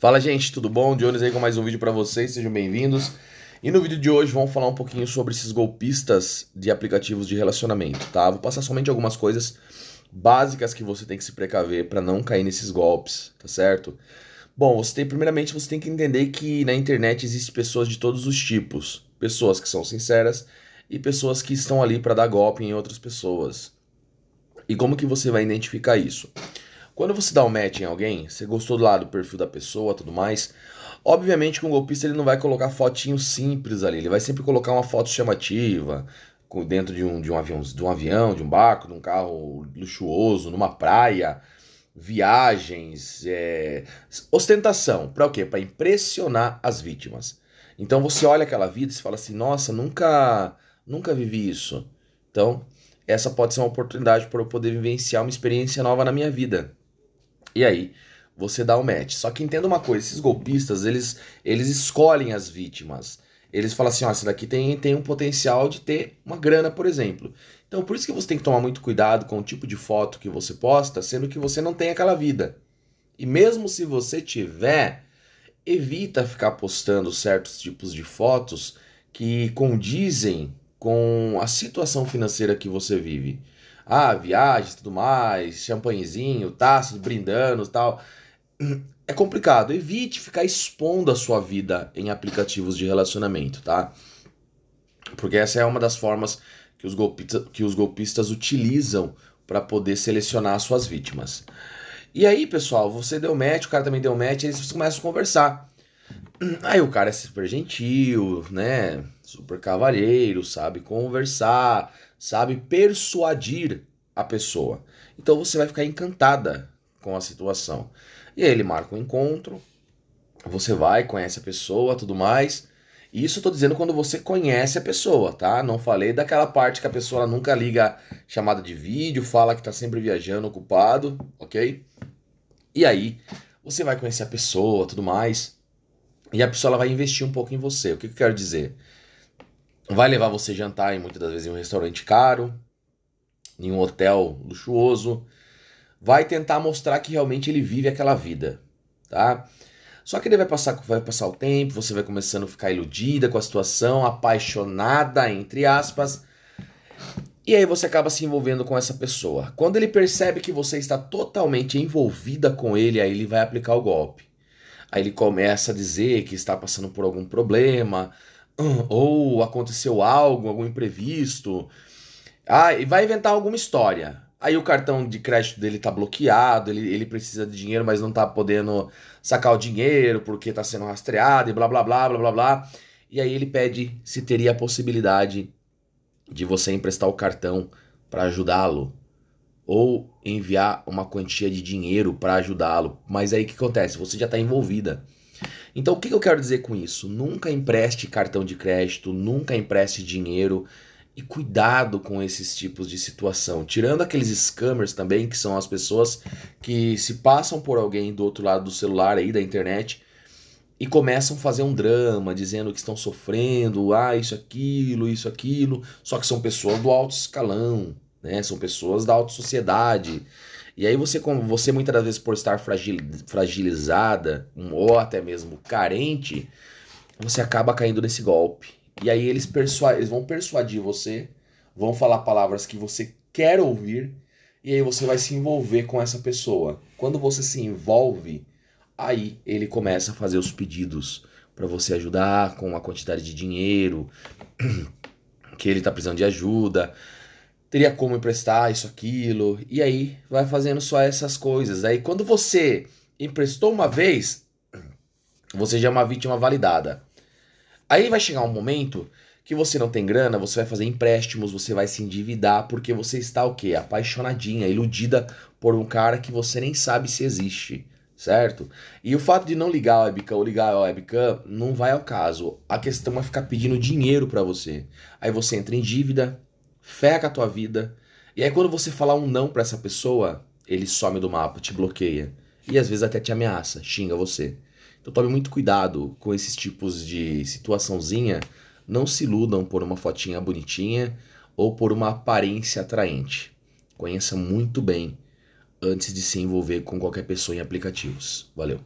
Fala gente, tudo bom? Jones aí com mais um vídeo para vocês, sejam bem-vindos. E no vídeo de hoje vamos falar um pouquinho sobre esses golpistas de aplicativos de relacionamento, tá? Vou passar somente algumas coisas básicas que você tem que se precaver para não cair nesses golpes, tá certo? Bom, você tem primeiramente você tem que entender que na internet existem pessoas de todos os tipos, pessoas que são sinceras e pessoas que estão ali para dar golpe em outras pessoas. E como que você vai identificar isso? Quando você dá um match em alguém, você gostou do lado do perfil da pessoa, tudo mais, obviamente com um golpista ele não vai colocar fotinho simples ali, ele vai sempre colocar uma foto chamativa, dentro de um, de um, avião, de um avião, de um barco, de um carro luxuoso, numa praia, viagens, é... ostentação. Para o quê? Para impressionar as vítimas. Então você olha aquela vida e fala assim: nossa, nunca, nunca vivi isso. Então, essa pode ser uma oportunidade para eu poder vivenciar uma experiência nova na minha vida. E aí, você dá o match. Só que entenda uma coisa, esses golpistas, eles, eles escolhem as vítimas. Eles falam assim, ó, essa daqui tem, tem um potencial de ter uma grana, por exemplo. Então, por isso que você tem que tomar muito cuidado com o tipo de foto que você posta, sendo que você não tem aquela vida. E mesmo se você tiver, evita ficar postando certos tipos de fotos que condizem com a situação financeira que você vive ah, viagens, tudo mais, champanhezinho, taças, brindando, tal. É complicado. Evite ficar expondo a sua vida em aplicativos de relacionamento, tá? Porque essa é uma das formas que os, golpista, que os golpistas utilizam para poder selecionar suas vítimas. E aí, pessoal, você deu match, o cara também deu match, eles começam a conversar. Aí o cara é super gentil, né? Super cavalheiro, sabe conversar, sabe persuadir a pessoa. Então você vai ficar encantada com a situação. E aí ele marca um encontro, você vai, conhece a pessoa, tudo mais. Isso eu tô dizendo quando você conhece a pessoa, tá? Não falei daquela parte que a pessoa nunca liga chamada de vídeo, fala que tá sempre viajando, ocupado, ok? E aí, você vai conhecer a pessoa, tudo mais e a pessoa vai investir um pouco em você. O que, que eu quero dizer? Vai levar você jantar em muitas das vezes em um restaurante caro, em um hotel luxuoso. Vai tentar mostrar que realmente ele vive aquela vida, tá? Só que ele vai passar, vai passar o tempo, você vai começando a ficar iludida com a situação, apaixonada entre aspas. E aí você acaba se envolvendo com essa pessoa. Quando ele percebe que você está totalmente envolvida com ele, aí ele vai aplicar o golpe. Aí ele começa a dizer que está passando por algum problema, hum, ou aconteceu algo, algum imprevisto. Ah, e vai inventar alguma história. Aí o cartão de crédito dele tá bloqueado, ele, ele precisa de dinheiro, mas não tá podendo sacar o dinheiro porque tá sendo rastreado e blá blá blá blá blá blá. E aí ele pede se teria a possibilidade de você emprestar o cartão para ajudá-lo ou enviar uma quantia de dinheiro para ajudá-lo. Mas aí o que acontece? Você já está envolvida. Então o que eu quero dizer com isso? Nunca empreste cartão de crédito, nunca empreste dinheiro e cuidado com esses tipos de situação. Tirando aqueles scammers também, que são as pessoas que se passam por alguém do outro lado do celular aí da internet e começam a fazer um drama, dizendo que estão sofrendo, ah, isso, aquilo, isso, aquilo, só que são pessoas do alto escalão, né? São pessoas da alta sociedade. E aí você, como você muitas das vezes por estar fragilizada, ou até mesmo carente, você acaba caindo nesse golpe. E aí eles, eles vão persuadir você, vão falar palavras que você quer ouvir, e aí você vai se envolver com essa pessoa. Quando você se envolve, aí ele começa a fazer os pedidos para você ajudar com a quantidade de dinheiro que ele está precisando de ajuda teria como emprestar isso, aquilo, e aí vai fazendo só essas coisas. Aí quando você emprestou uma vez, você já é uma vítima validada. Aí vai chegar um momento que você não tem grana, você vai fazer empréstimos, você vai se endividar porque você está o quê? Apaixonadinha, iludida por um cara que você nem sabe se existe, certo? E o fato de não ligar a webcam ou ligar a webcam não vai ao caso. A questão é ficar pedindo dinheiro para você. Aí você entra em dívida, fé com a tua vida. E aí quando você falar um não para essa pessoa, ele some do mapa, te bloqueia. E às vezes até te ameaça, xinga você. Então tome muito cuidado com esses tipos de situaçãozinha. Não se iludam por uma fotinha bonitinha ou por uma aparência atraente. Conheça muito bem antes de se envolver com qualquer pessoa em aplicativos. Valeu!